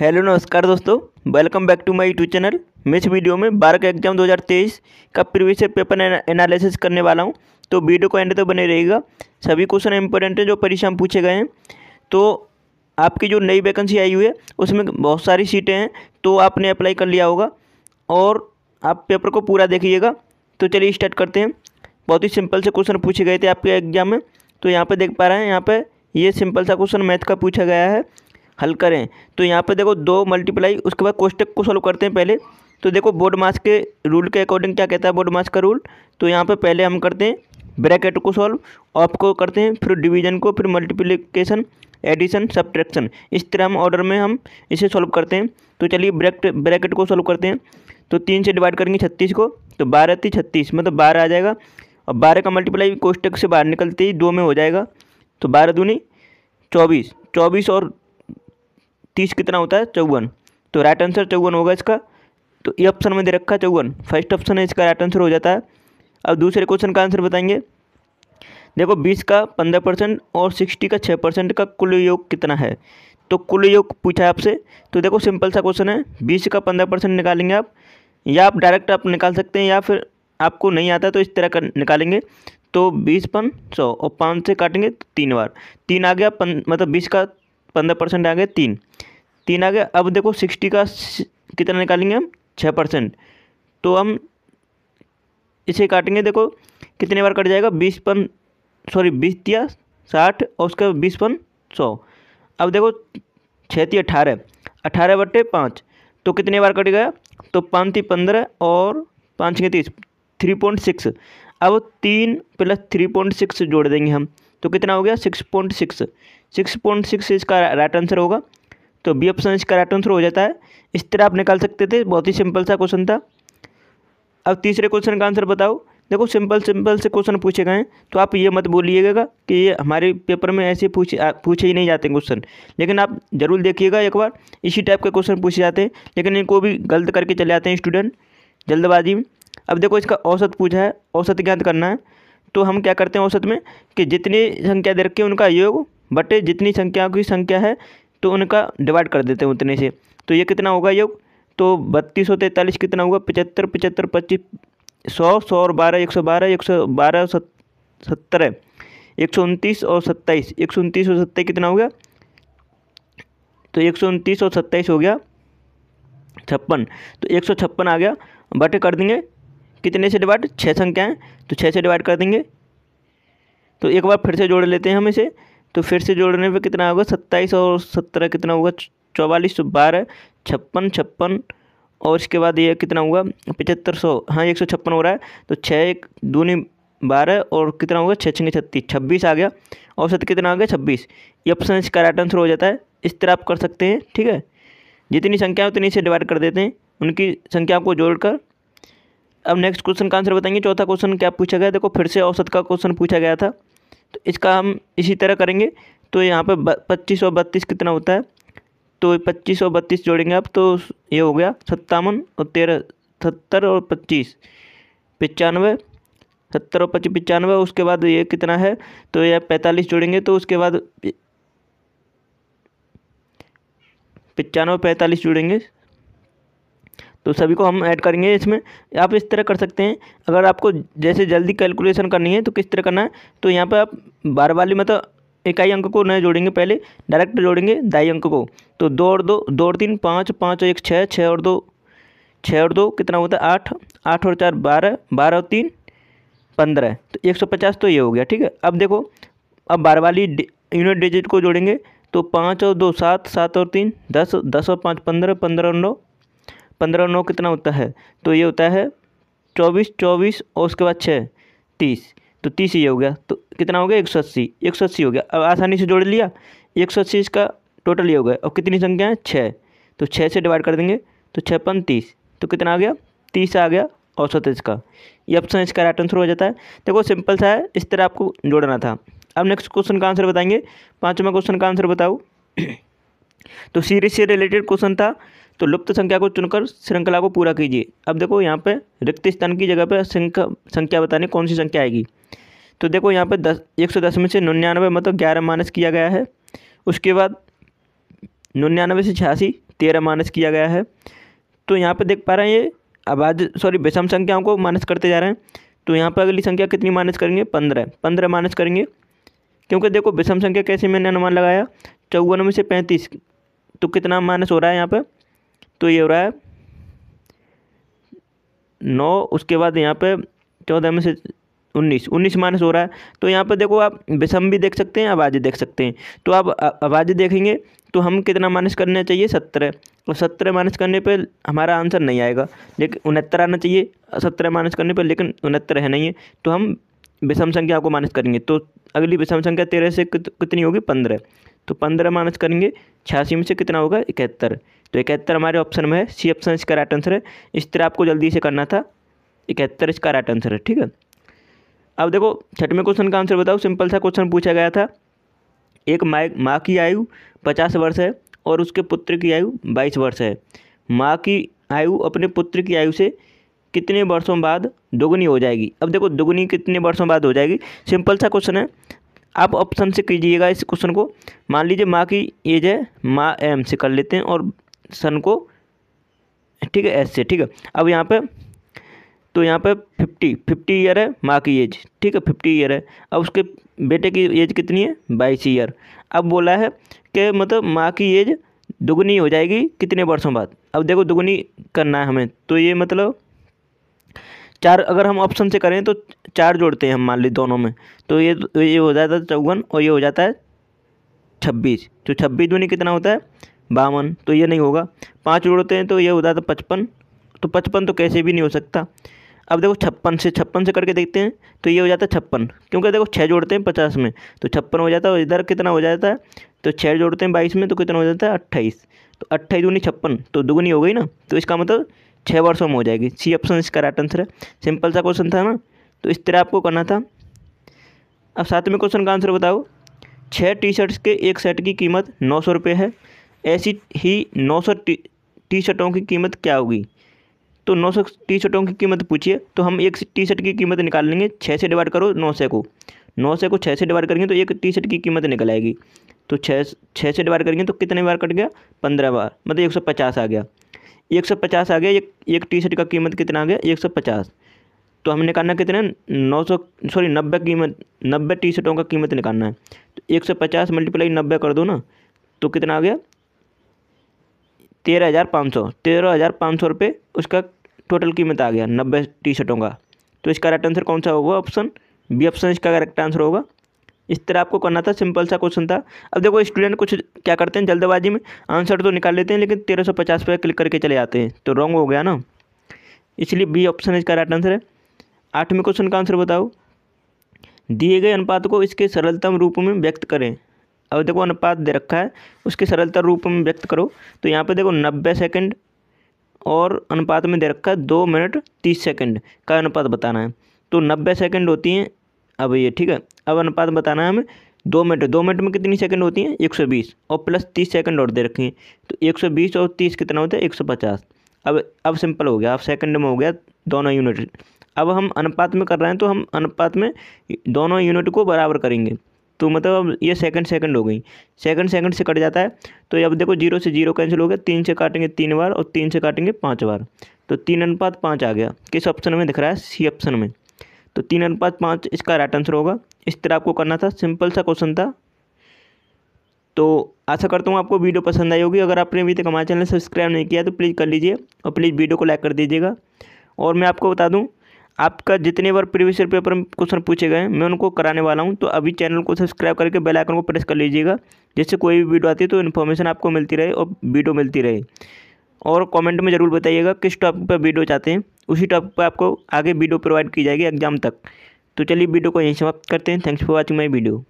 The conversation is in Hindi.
हेलो नमस्कार दोस्तों welcome back to my YouTube channel मैं इस वीडियो में बारह का एग्जाम 2023 का प्रीवियस पेपर एनालिसिस करने वाला हूं तो वीडियो को एंड तक तो बने रहेगा सभी क्वेश्चन इंपॉर्टेंट हैं जो परीक्षा में पूछे गए हैं तो आपकी जो नई वैकेंसी आई हुई है उसमें बहुत सारी सीटें हैं तो आपने अप्लाई कर लिया होगा और आप पेपर को पूरा देखिएगा तो चलिए स्टार्ट करते हैं बहुत ही सिंपल से क्वेश्चन पूछे गए थे आपके एग्जाम में तो यहाँ पर देख पा रहे हैं यहाँ पर ये सिंपल सा क्वेश्चन मैथ का पूछा गया है हल करें तो यहाँ पर देखो दो मल्टीप्लाई उसके बाद कोष्टक को सॉल्व करते हैं पहले तो देखो बोर्ड मास के रूल के अकॉर्डिंग क्या कहता है बोर्ड मास का रूल तो यहाँ पर पहले हम करते हैं ब्रैकेट को सॉल्व ऑफ को करते हैं फिर डिवीजन को फिर मल्टीप्लिकेशन एडिशन सब्ट्रैक्शन इस तरह हम ऑर्डर में हम इसे सॉल्व करते हैं तो चलिए ब्रैकेट ब्रैकेट को सॉल्व करते हैं तो तीन से डिवाइड करेंगे छत्तीस को तो बारह थी छत्तीस मतलब बारह आ जाएगा और बारह का मल्टीप्लाई कोष्टक से बाहर निकलते ही दो में हो जाएगा तो बारह दूनी चौबीस चौबीस और तीस कितना होता है चौवन तो राइट आंसर चौवन होगा इसका तो ये ऑप्शन में दे रखा है चौवन फर्स्ट ऑप्शन है इसका राइट आंसर हो जाता है अब दूसरे क्वेश्चन का आंसर बताएंगे देखो बीस का पंद्रह परसेंट और सिक्सटी का छः परसेंट का कुल योग कितना है तो कुल योग पूछा है आपसे तो देखो सिंपल सा क्वेश्चन है बीस का पंद्रह परसेंट निकालेंगे आप या आप डायरेक्ट आप निकाल सकते हैं या फिर आपको नहीं आता तो इस तरह का निकालेंगे तो बीस पन सौ और पाँच से काटेंगे तो तीन बार तीन आ गया पन, मतलब बीस का पंद्रह परसेंट आ गया तीन तीन आ गया अब देखो सिक्सटी का कितना निकालेंगे हम छः परसेंट तो हम इसे काटेंगे देखो कितने बार कट जाएगा बीस पन सॉरी बीस दिया साठ और उसके बीस पन सौ अब देखो छः थी अठारह अठारह बटे पाँच तो कितने बार कट गया तो पाँच थी पंद्रह और पाँच के तीस थ्री पॉइंट सिक्स अब तीन प्लस थ्री पॉइंट सिक्स जोड़ देंगे हम तो कितना हो गया six point six six point six इसका राइट आंसर होगा तो बी ऑप्शन इसका राइट आंसर हो जाता है इस तरह आप निकाल सकते थे बहुत ही सिंपल सा क्वेश्चन था अब तीसरे क्वेश्चन का आंसर बताओ देखो सिंपल सिंपल से क्वेश्चन पूछे गए हैं तो आप ये मत बोलिएगा कि ये हमारे पेपर में ऐसे पूछे पूछे ही नहीं जाते क्वेश्चन लेकिन आप जरूर देखिएगा एक बार इसी टाइप के क्वेश्चन पूछे जाते हैं लेकिन इनको भी गलत करके चले जाते हैं स्टूडेंट जल्दबाजी में अब देखो इसका औसत पूछा है औसत ज्ञात करना है तो हम क्या करते हैं औसत में कि जितनी संख्या दे रखी है उनका योग बटे जितनी संख्याओं की संख्या है तो उनका डिवाइड कर देते हैं उतने से तो ये कितना होगा योग तो बत्तीस सौ तैंतालीस कितना होगा पचहत्तर पचहत्तर पच्चीस सौ सौ और बारह एक सौ बारह एक सौ बारह सत्तर एक सौ उनतीस और सत्ताईस एक सौ उनतीस और सत्ताईस कितना हो गया तो एक सौ उनतीस और सत्ताईस हो गया छप्पन तो एक सौ छप्पन आ गया बट कर देंगे कितने से डिवाइड छः संख्याएँ तो छः से डिवाइड कर देंगे तो एक बार फिर से जोड़ लेते हैं हम इसे तो फिर से जोड़ने पर कितना होगा सत्ताईस और सत्रह कितना होगा चौवालीस सौ तो बारह छप्पन छप्पन और इसके बाद ये कितना हुआ पचहत्तर सौ हाँ एक सौ छप्पन हो रहा है तो छः एक दूनी बारह और कितना होगा छः छः छत्तीस छब्बीस आ गया औसत कितना आ गया छब्बीस ये ऑप्शन इसका राइट आंसर हो जाता है इस तरह आप कर सकते हैं ठीक है जितनी संख्या है उतनी से डिवाइड कर देते हैं उनकी संख्या को जोड़कर अब नेक्स्ट क्वेश्चन का आंसर बताएंगे चौथा क्वेश्चन क्या पूछा गया देखो फिर से औसत का क्वेश्चन पूछा गया था तो इसका हम इसी तरह करेंगे तो यहाँ पर पच्चीस और बत्तीस कितना होता है तो पच्चीस और बत्तीस जोड़ेंगे आप तो ये हो गया सत्तावन और तेरह सत्तर और पच्चीस पचानवे सत्तर और पच्चीस पचानवे उसके बाद ये कितना है तो ये पैंतालीस जोड़ेंगे तो उसके बाद पचानवे पैंतालीस जुड़ेंगे तो सभी को हम ऐड करेंगे इसमें आप इस तरह कर सकते हैं अगर आपको जैसे जल्दी कैलकुलेशन करनी है तो किस तरह करना है तो यहाँ पर आप बार वाली मतलब तो इकाई अंक को न जोड़ेंगे पहले डायरेक्ट जोड़ेंगे दाई अंक को तो दो और दो दो और तीन पाँच पाँच और एक छः छः और दो छः और दो कितना होता है आठ आठ और चार बारह बारह और तीन पंद्रह तो एक सौ पचास तो ये हो गया ठीक है अब देखो अब बारह वाली यूनिट डिजिट को जोड़ेंगे तो पाँच और दो सात सात और तीन दस दस और पाँच पंद्रह पंद्रह और नौ पंद्रह नौ कितना होता है तो ये होता है चौबीस चौबीस और उसके बाद छः तीस तो तीस ये हो गया तो कितना हो गया एक सौ अस्सी एक सौ अस्सी हो गया अब आसानी से जोड़ लिया एक सौ अस्सी इसका टोटल ये हो गया और कितनी संख्या है छः तो छः से डिवाइड कर देंगे तो छप्पन तीस तो कितना आ गया तीस आ गया औसत इसका ये ऑप्शन इसका राइट आंसर हो जाता है देखो सिंपल सा है इस तरह आपको जोड़ना था अब नेक्स्ट क्वेश्चन का आंसर बताएंगे पाँचवा क्वेश्चन का आंसर बताओ तो सीरीज से रिलेटेड क्वेश्चन था तो लुप्त संख्या को चुनकर श्रृंखला को पूरा कीजिए अब देखो यहाँ पे रिक्त स्थान की जगह पे संख्या बताने कौन सी संख्या आएगी तो देखो यहाँ पे दस एक सौ दस में से निन्यानवे मतलब ग्यारह माइनस किया गया है उसके बाद निन्यानवे से छियासी तेरह माइनस किया गया है तो यहाँ पर देख पा रहे हैं ये आबाद सॉरी विषम संख्याओं को माइनस करते जा रहे हैं तो यहाँ पर अगली संख्या कितनी माइनस करेंगे पंद्रह पंद्रह माइनस करेंगे क्योंकि देखो विषम संख्या कैसे मैंने अनुमान लगाया चौवन में से पैंतीस तो कितना माइनस हो रहा है यहाँ पे तो ये हो रहा है नौ उसके बाद यहाँ पे चौदह में से उन्नीस उन्नीस माइनस हो रहा है तो यहाँ पर देखो आप विषम भी देख सकते हैं आवाज़ देख सकते हैं तो आप आवाज देखेंगे तो हम कितना माइनस करना चाहिए सत्रह और सत्रह माइनस करने पर हमारा आंसर नहीं आएगा लेकिन उनहत्तर आना चाहिए सत्रह माइनस करने पर लेकिन उनहत्तर है नहीं है तो हम विषम संख्या को माइनस करेंगे तो अगली विषम संख्या तेरह से कितनी होगी पंद्रह तो पंद्रह माइनस करेंगे छियासी में से कितना होगा इकहत्तर तो इकहत्तर हमारे ऑप्शन में है सी ऑप्शन इसका राइट आंसर है इस तरह आपको जल्दी से करना था इकहत्तर इसका राइट आंसर है ठीक है अब देखो छठवें क्वेश्चन का आंसर बताओ सिंपल सा क्वेश्चन पूछा गया था एक माए माँ की आयु पचास वर्ष है और उसके पुत्र की आयु बाईस वर्ष है माँ की आयु अपने पुत्र की आयु से कितने वर्षों बाद दोगुनी हो जाएगी अब देखो दोगुनी कितने वर्षों बाद हो जाएगी सिंपल सा क्वेश्चन है आप ऑप्शन से कीजिएगा इस क्वेश्चन को मान लीजिए माँ की एज है माँ एम से कर लेते हैं और सन को ठीक है एस से ठीक है अब यहाँ पे तो यहाँ पे फिफ्टी फिफ्टी ईयर है माँ की एज ठीक है फिफ्टी ईयर है अब उसके बेटे की एज कितनी है बाईस ईयर अब बोला है कि मतलब माँ की एज दुगनी हो जाएगी कितने वर्षों बाद अब देखो दुगनी करना है हमें तो ये मतलब चार अगर हम ऑप्शन से करें तो चार जोड़ते हैं हम मान ली दोनों में तो ये ये हो जाता है चौवन और ये हो जाता है छब्बीस तो छब्बीस दूनी कितना होता है बावन तो ये नहीं होगा पाँच जोड़ते हैं तो ये हो जाता है पचपन तो पचपन तो कैसे भी नहीं हो सकता अब देखो छप्पन से छप्पन से करके देखते हैं तो ये हो जाता है छप्पन क्योंकि देखो छः जोड़ते हैं पचास में तो छप्पन हो जाता है और इधर कितना हो जाता है तो छः जोड़ते हैं बाईस में तो कितना हो जाता है अट्ठाईस तो अट्ठाईस दूनी छप्पन तो दुगुनी हो गई ना तो इसका मतलब छः वर्षों में हो जाएगी सी ऑप्शन इसका राइट आंसर है सिंपल सा क्वेश्चन था ना तो इस तरह आपको करना था अब सातवें क्वेश्चन का आंसर बताओ छः टी शर्ट्स के एक सेट की कीमत नौ सौ रुपये है ऐसी ही नौ सौ टी शर्टों की कीमत क्या होगी तो नौ सौ टी शर्टों की कीमत पूछिए तो हम एक टी शर्ट की कीमत निकाल लेंगे छः से डिवाइड करो नौ सौ को नौ सौ को छः से डिवाइड करेंगे तो एक टी शर्ट की कीमत निकल आएगी तो छः छः से डिवाइड करेंगे तो कितने बार कट गया पंद्रह बार मतलब एक सौ पचास आ गया एक सौ पचास आ गया एक एक टी शर्ट का कीमत कितना आ गया एक सौ पचास तो हमें निकालना कितना नौ सौ सॉरी नब्बे कीमत नब्बे टी शर्टों का कीमत निकालना है तो एक सौ पचास मल्टीप्लाई नब्बे कर दो ना तो कितना आ गया तेरह हज़ार पाँच सौ तेरह हज़ार पाँच सौ रुपये उसका टोटल कीमत आ गया नब्बे टी शर्टों का तो इसका राइट आंसर कौन सा होगा ऑप्शन बी ऑप्शन इसका करेक्ट आंसर होगा इस तरह आपको करना था सिंपल सा क्वेश्चन था अब देखो स्टूडेंट कुछ क्या करते हैं जल्दबाजी में आंसर तो निकाल लेते हैं लेकिन तेरह सौ पचास पर क्लिक करके चले जाते हैं तो रॉन्ग हो गया ना इसलिए बी ऑप्शन इसका राइट आंसर है आठवें क्वेश्चन का आंसर बताओ दिए गए अनुपात को इसके सरलतम रूप में व्यक्त करें अब देखो अनुपात दे रखा है उसके सरलतम रूप में व्यक्त करो तो यहाँ पर देखो नब्बे सेकेंड और अनुपात में दे रखा है दो मिनट तीस सेकेंड का अनुपात बताना है तो नब्बे सेकेंड होती हैं अब ये ठीक है अब अनुपात बताना है हमें दो मिनट दो मिनट में कितनी सेकंड होती हैं 120 और प्लस 30 सेकंड और दे रखी हैं तो 120 और 30 कितना होता है 150 अब अब सिंपल हो गया अब सेकंड में हो गया दोनों यूनिट अब हम अनुपात में कर रहे हैं तो हम अनुपात में दोनों यूनिट को बराबर करेंगे तो मतलब अब ये सेकंड सेकंड हो गई सेकंड सेकंड से कट जाता है तो अब देखो जीरो से जीरो कैंसिल हो गया तीन से काटेंगे तीन बार और तीन से काटेंगे पाँच बार तो तीन अनुपात पाँच आ गया किस ऑप्शन में दिख रहा है सी ऑप्शन में तो तीन अनुपात पाँच इसका राइट आंसर होगा इस तरह आपको करना था सिंपल सा क्वेश्चन था तो आशा करता हूँ आपको वीडियो पसंद आई होगी अगर आपने अभी तक हमारे चैनल सब्सक्राइब नहीं किया तो प्लीज़ कर लीजिए और प्लीज़ वीडियो को लाइक कर दीजिएगा और मैं आपको बता दूँ आपका जितने बार प्रीवियस ईयर पेपर में क्वेश्चन पूछे गए मैं उनको कराने वाला हूँ तो अभी चैनल को सब्सक्राइब करके बेल आइकन को प्रेस कर लीजिएगा जिससे कोई भी वीडियो आती है तो इन्फॉर्मेशन आपको मिलती रहे और वीडियो मिलती रहे और कमेंट में ज़रूर बताइएगा किस टॉपिक पर वीडियो चाहते हैं उसी टॉपिक पर आपको आगे वीडियो प्रोवाइड की जाएगी एग्जाम तक तो चलिए वीडियो को यहीं समाप्त करते हैं thanks for watching my video